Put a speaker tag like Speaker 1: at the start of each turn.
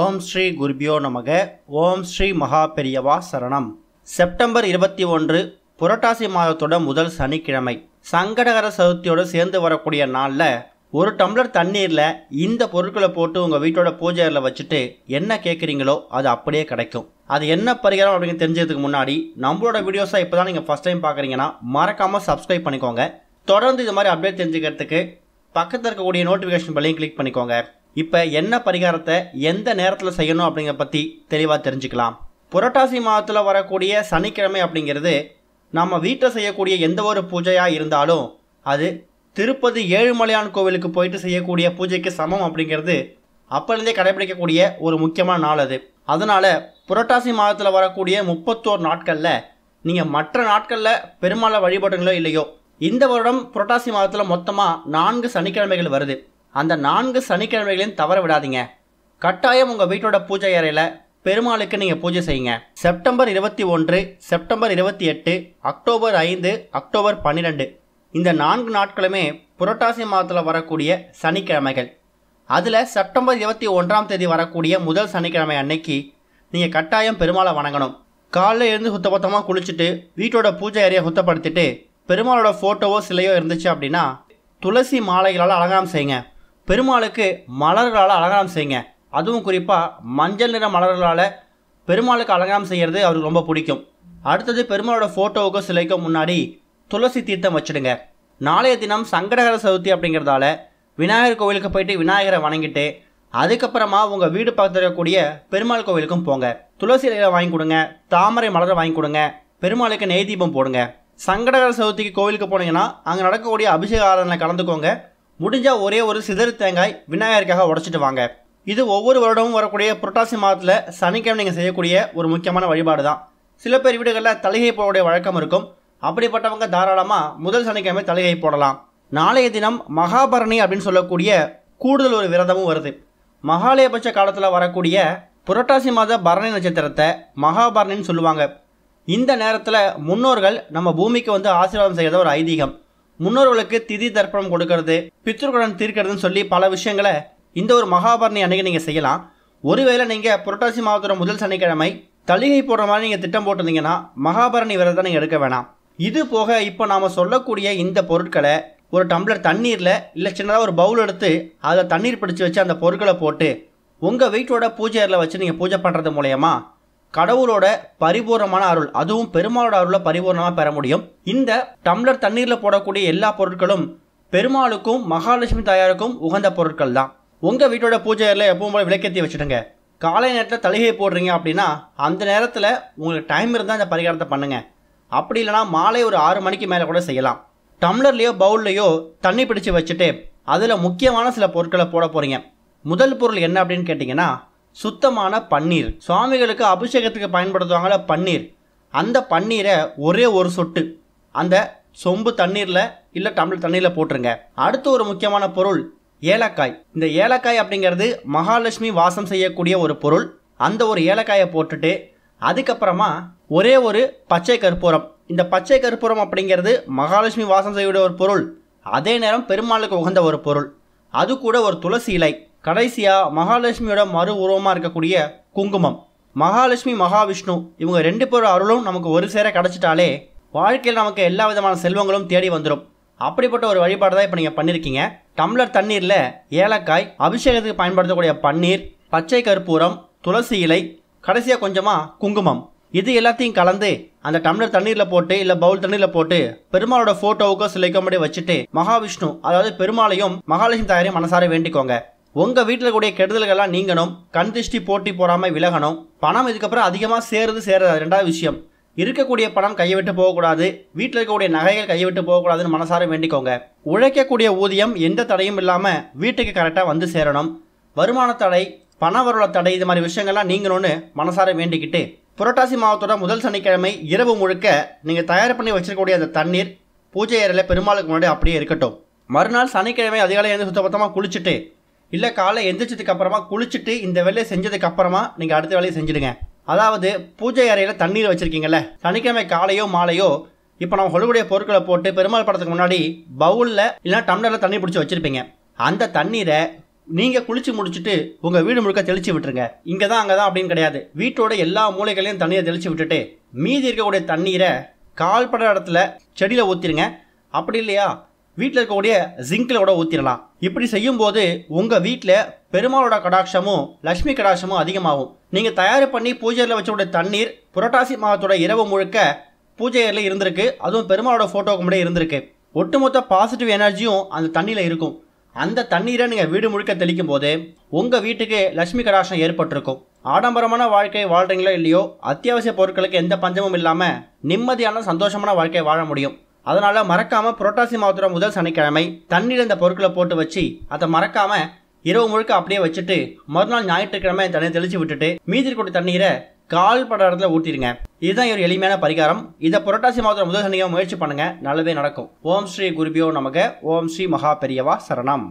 Speaker 1: ஓம் ஸ்ரீ குருபியோ நமக ஓம் ஸ்ரீ மகா பெரியவா சரணம் செப்டம்பர் இருபத்தி ஒன்று புரட்டாசி மாதத்தோட முதல் சனிக்கிழமை சங்கடகர சதுர்த்தியோடு சேர்ந்து வரக்கூடிய நாளில் ஒரு டம்ளர் தண்ணீரில் இந்த பொருட்களை போட்டு உங்கள் வீட்டோட பூஜை வச்சுட்டு என்ன கேட்குறீங்களோ அது அப்படியே கிடைக்கும் அது என்ன பரிகாரம் அப்படின்னு தெரிஞ்சதுக்கு முன்னாடி நம்மளோட வீடியோஸை இப்போ தான் நீங்கள் ஃபஸ்ட் டைம் பார்க்குறீங்கன்னா மறக்காமல் சப்ஸ்கிரைப் பண்ணிக்கோங்க தொடர்ந்து இது மாதிரி அப்டேட் தெரிஞ்சுக்கிறதுக்கு பக்கத்தில் இருக்கக்கூடிய நோட்டிஃபிகேஷன் பள்ளியும் கிளிக் பண்ணிக்கோங்க இப்போ என்ன பரிகாரத்தை எந்த நேரத்தில் செய்யணும் அப்படிங்கிற பற்றி தெளிவாக தெரிஞ்சுக்கலாம் புரட்டாசி மாதத்தில் வரக்கூடிய சனிக்கிழமை அப்படிங்கிறது நம்ம வீட்டில் செய்யக்கூடிய எந்த ஒரு பூஜையாக இருந்தாலும் அது திருப்பதி ஏழுமலையான் கோவிலுக்கு போயிட்டு செய்யக்கூடிய பூஜைக்கு சமம் அப்படிங்கிறது அப்போலேருந்தே கடைபிடிக்கக்கூடிய ஒரு முக்கியமான நாள் அது அதனால் புரட்டாசி மாதத்தில் வரக்கூடிய முப்பத்தோரு நாட்களில் நீங்கள் மற்ற நாட்களில் பெருமாளை வழிபடுங்களோ இல்லையோ இந்த வருடம் புரட்டாசி மாதத்தில் மொத்தமாக நான்கு சனிக்கிழமைகள் வருது அந்த நான்கு சனிக்கிழமைகளையும் தவற விடாதீங்க கட்டாயம் உங்கள் வீட்டோட பூஜை அறையில் பெருமாளுக்கு நீங்கள் பூஜை செய்யுங்க செப்டம்பர் இருபத்தி ஒன்று செப்டம்பர் இருபத்தி எட்டு அக்டோபர் ஐந்து அக்டோபர் பன்னிரெண்டு இந்த நான்கு நாட்களுமே புரட்டாசி மாதத்தில் வரக்கூடிய சனிக்கிழமைகள் அதில் செப்டம்பர் இருபத்தி ஒன்றாம் தேதி வரக்கூடிய முதல் சனிக்கிழமை அன்னைக்கு நீங்கள் கட்டாயம் பெருமாளை வணங்கணும் காலைல இருந்து சுத்தபத்தமாக குளிச்சுட்டு வீட்டோட பூஜை அறையை சுத்தப்படுத்திட்டு பெருமாளோட ஃபோட்டோவோ சிலையோ இருந்துச்சு அப்படின்னா துளசி மாலைகளால் அலங்காரம் செய்யுங்க பெருமாளுக்கு மலர்களால் அலங்காரம் செய்யுங்க அதுவும் குறிப்பாக மஞ்சள் நிற மலர்களால் பெருமாளுக்கு அலங்காரம் செய்கிறது அவருக்கு ரொம்ப பிடிக்கும் அடுத்தது பெருமாளோட ஃபோட்டோவுக்கும் சிலைக்கும் முன்னாடி துளசி தீர்த்தம் வச்சுடுங்க நாளைய தினம் சங்கடகர சதுர்த்தி அப்படிங்கிறதால விநாயகர் கோவிலுக்கு போயிட்டு விநாயகரை வணங்கிட்டு அதுக்கப்புறமா உங்கள் வீடு பக்கத்தில் இருக்கக்கூடிய பெருமாள் கோவிலுக்கும் போங்க துளசி இலையில வாங்கி கொடுங்க தாமரை மலரை வாங்கி கொடுங்க பெருமாளுக்கு நெய் தீபம் போடுங்க சங்கடகர சதுர்த்திக்கு கோவிலுக்கு போனீங்கன்னா அங்கே நடக்கக்கூடிய அபிஷேக ஆராதனை கலந்துக்கோங்க முடிஞ்சால் ஒரே ஒரு சிதறு தேங்காய் விநாயகருக்காக உடச்சிட்டு வாங்க இது ஒவ்வொரு வருடமும் வரக்கூடிய புரட்டாசி மாதத்தில் சனிக்கிழமை நீங்கள் செய்யக்கூடிய ஒரு முக்கியமான வழிபாடு தான் சில பேர் வீடுகளில் தலிகை போடக்கூடிய வழக்கம் இருக்கும் அப்படிப்பட்டவங்க தாராளமாக முதல் சனிக்கிழமை தலிகை போடலாம் நாளைய தினம் மகாபரணி அப்படின்னு சொல்லக்கூடிய கூடுதல் ஒரு விரதமும் வருது மகாலயபட்ச காலத்தில் வரக்கூடிய புரட்டாசி மாத பரணி நட்சத்திரத்தை மகாபரணின்னு சொல்லுவாங்க இந்த நேரத்தில் முன்னோர்கள் நம்ம பூமிக்கு வந்து ஆசீர்வாதம் செய்கிறத ஒரு ஐதீகம் முன்னோர்களுக்கு திதி தர்ப்பணம் கொடுக்கறது பித்ருக்கடன் தீர்க்கிறதுன்னு சொல்லி பல விஷயங்களை இந்த ஒரு மகாபரணி அன்னைக்கு நீங்கள் செய்யலாம் ஒருவேளை நீங்கள் புரட்டாசி மாதத்தோட முதல் சனிக்கிழமை தளிகை போடுற மாதிரி நீங்கள் திட்டம் போட்டிருந்தீங்கன்னா மகாபரணி விரதம் நீங்கள் எடுக்க வேணாம் இது போக இப்போ நாம் சொல்லக்கூடிய இந்த பொருட்களை ஒரு டம்ளர் தண்ணீரில் இல்லை சின்னதாக ஒரு பவுல் எடுத்து அதில் தண்ணீர் பிடிச்சி வச்சு அந்த பொருட்களை போட்டு உங்கள் வீட்டோட பூஜை அறையில் வச்சு நீங்கள் பூஜை பண்ணுறது மூலயமா கடவுளோட பரிபூர்ணமான அருள் அதுவும் பெருமாளோட அருளை பரிபூர்ணமாக பெற முடியும் இந்த டம்ளர் தண்ணீரில் போடக்கூடிய எல்லா பொருட்களும் பெருமாளுக்கும் மகாலட்சுமி தாயாருக்கும் உகந்த பொருட்கள் தான் உங்கள் வீட்டோட பூஜை எப்பவும் போல விளக்கேற்றி வச்சுடுங்க காலை நேரத்தில் தலிகை போடுறீங்க அப்படின்னா அந்த நேரத்தில் உங்களுக்கு டைம் இருந்தால் அந்த பரிகாரத்தை பண்ணுங்கள் அப்படி இல்லைனா மாலை ஒரு ஆறு மணிக்கு மேலே கூட செய்யலாம் டம்ளர்லேயோ பவுல்லையோ தண்ணி பிடிச்சி வச்சுட்டு அதில் முக்கியமான சில பொருட்களை போட போகிறீங்க முதல் பொருள் என்ன அப்படின்னு கேட்டிங்கன்னா சுத்தமான பன்னீர் சுவாமிகளுக்கு அபிஷேகத்துக்கு பயன்படுத்துவாங்கள பன்னீர் அந்த பன்னீரை ஒரே ஒரு சொட்டு அந்த சொம்பு தண்ணீரில் இல்லை டம்ளர் தண்ணீரில் போட்டுருங்க அடுத்து ஒரு முக்கியமான பொருள் ஏலக்காய் இந்த ஏலக்காய் அப்படிங்கிறது மகாலட்சுமி வாசம் செய்யக்கூடிய ஒரு பொருள் அந்த ஒரு ஏலக்காயை போட்டுட்டு அதுக்கப்புறமா ஒரே ஒரு பச்சை கற்பூரம் இந்த பச்சை கற்பூரம் அப்படிங்கிறது மகாலட்சுமி வாசம் செய்யக்கூடிய ஒரு பொருள் அதே நேரம் பெருமாளுக்கு உகந்த ஒரு பொருள் அது கூட ஒரு துளசி இலை கடைசியாக மகாலட்சுமியோட மறு உருவமாக இருக்கக்கூடிய குங்குமம் மகாலட்சுமி மகாவிஷ்ணு இவங்க ரெண்டு பேர் அருளும் நமக்கு ஒரு சேர கிடச்சிட்டாலே வாழ்க்கையில் நமக்கு எல்லா விதமான செல்வங்களும் தேடி வந்துடும் அப்படிப்பட்ட ஒரு வழிபாடு தான் இப்போ நீங்கள் பண்ணியிருக்கீங்க டம்ளர் தண்ணீரில் ஏலக்காய் அபிஷேகத்துக்கு பயன்படுத்தக்கூடிய பன்னீர் பச்சை கற்பூரம் துளசி இலை கடைசியாக கொஞ்சமாக குங்குமம் இது எல்லாத்தையும் கலந்து அந்த டம்ளர் தண்ணீரில் போட்டு இல்லை பவுல் தண்ணீரில் போட்டு பெருமாளோட ஃபோட்டோவுக்கோ சிலைக்கோ முடியும் வச்சுட்டு மகாவிஷ்ணு அதாவது பெருமாளையும் மகாலட்சுமி தாயாரையும் மனசார வேண்டிக்கோங்க உங்கள் வீட்டில் கூடிய கெடுதல்கள்லாம் நீங்கணும் கண் திருஷ்டி போட்டி போடாமல் விலகணும் பணம் இதுக்கப்புறம் அதிகமாக சேருது சேராது ரெண்டாவது விஷயம் இருக்கக்கூடிய பணம் கையை விட்டு போகக்கூடாது வீட்டில் இருக்கக்கூடிய நகைகள் கையை விட்டு போகக்கூடாதுன்னு மனசார வேண்டிக்கோங்க உழைக்கக்கூடிய ஊதியம் எந்த தடையும் இல்லாமல் வீட்டுக்கு கரெக்டாக வந்து சேரணும் வருமான தடை பண வரவுல தடை இது மாதிரி விஷயங்கள்லாம் நீங்கணும்னு மனசார வேண்டிக்கிட்டு புரட்டாசி மாவட்டத்தோட முதல் சனிக்கிழமை இரவு முழுக்க நீங்கள் தயார் பண்ணி வச்சிருக்கக்கூடிய அந்த தண்ணீர் பூஜை ஏறல பெருமாளுக்கு முன்னாடி அப்படியே இருக்கட்டும் மறுநாள் சனிக்கிழமை அதிகாலை வந்து சுத்தபத்தமாக குளிச்சுட்டு இல்லை காலை எந்திரிச்சதுக்கு அப்புறமா குளிச்சுட்டு இந்த வேலையை செஞ்சதுக்கு அப்புறமா நீங்கள் அடுத்த வேலையை செஞ்சுடுங்க அதாவது பூஜை அறையில் தண்ணீர் வச்சுருக்கீங்கல்ல சனிக்கிழமை காலையோ மாலையோ இப்போ நம்ம கொழுகுடைய பொருட்களை போட்டு பெருமாள் படத்துக்கு முன்னாடி பவுலில் இல்லைனா டம்ளரில் தண்ணி பிடிச்சி வச்சுருப்பீங்க அந்த தண்ணீரை நீங்கள் குளிச்சு முடிச்சுட்டு உங்கள் வீடு முழுக்க தெளித்து விட்டுருங்க இங்கே தான் அங்கே தான் அப்படின்னு கிடையாது வீட்டோட எல்லா மூலைகளையும் தண்ணியை தெளித்து விட்டுட்டு மீதி இருக்கக்கூடிய தண்ணீரை கால்பட இடத்துல செடியில் ஊற்றிடுங்க அப்படி இல்லையா வீட்டில் இருக்கக்கூடிய ஜிங்கில் கூட ஊற்றிடலாம் இப்படி செய்யும்போது உங்கள் வீட்டில் பெருமாளோட கடாட்சமும் லக்ஷ்மி கடாட்சமும் அதிகமாகும் நீங்கள் தயார் பண்ணி பூஜையில் வச்சோட தண்ணீர் புரட்டாசி மாதத்தோட இரவு முழுக்க பூஜையில் இருந்திருக்கு அதுவும் பெருமாளோட ஃபோட்டோவுக்கு முன்னாடி இருந்திருக்கு ஒட்டுமொத்த பாசிட்டிவ் எனர்ஜியும் அந்த தண்ணியில் இருக்கும் அந்த தண்ணீரை நீங்கள் வீடு முழுக்க தெளிக்கும் போது உங்கள் வீட்டுக்கு லட்சுமி கடாட்சம் ஏற்பட்டிருக்கும் ஆடம்பரமான வாழ்க்கையை வாழ்கிறீங்களோ இல்லையோ அத்தியாவசிய பொருட்களுக்கு எந்த பஞ்சமும் இல்லாமல் நிம்மதியான சந்தோஷமான வாழ்க்கையை வாழ முடியும் அதனால் மறக்காமல் புரட்டாசி மாதத்தோட முதல் சனிக்கிழமை தண்ணியில் இந்த பொருட்களை போட்டு வச்சு அதை மறக்காமல் இரவு முழுக்க அப்படியே வச்சுட்டு மறுநாள் ஞாயிற்றுக்கிழமை தண்ணியை தெளித்து விட்டுட்டு மீதி இருக்கக்கூடிய தண்ணீரை கால் பட இடத்துல ஊற்றிடுங்க இதுதான் ஒரு எளிமையான பரிகாரம் இதை புரட்டாசி மாதத்தோட முதல் சனிக்கிழமை முயற்சி பண்ணுங்கள் நல்லவே நடக்கும் ஓம் ஸ்ரீ குருபியோ நமக்கு ஓம் ஸ்ரீ மகா பெரியவா சரணம்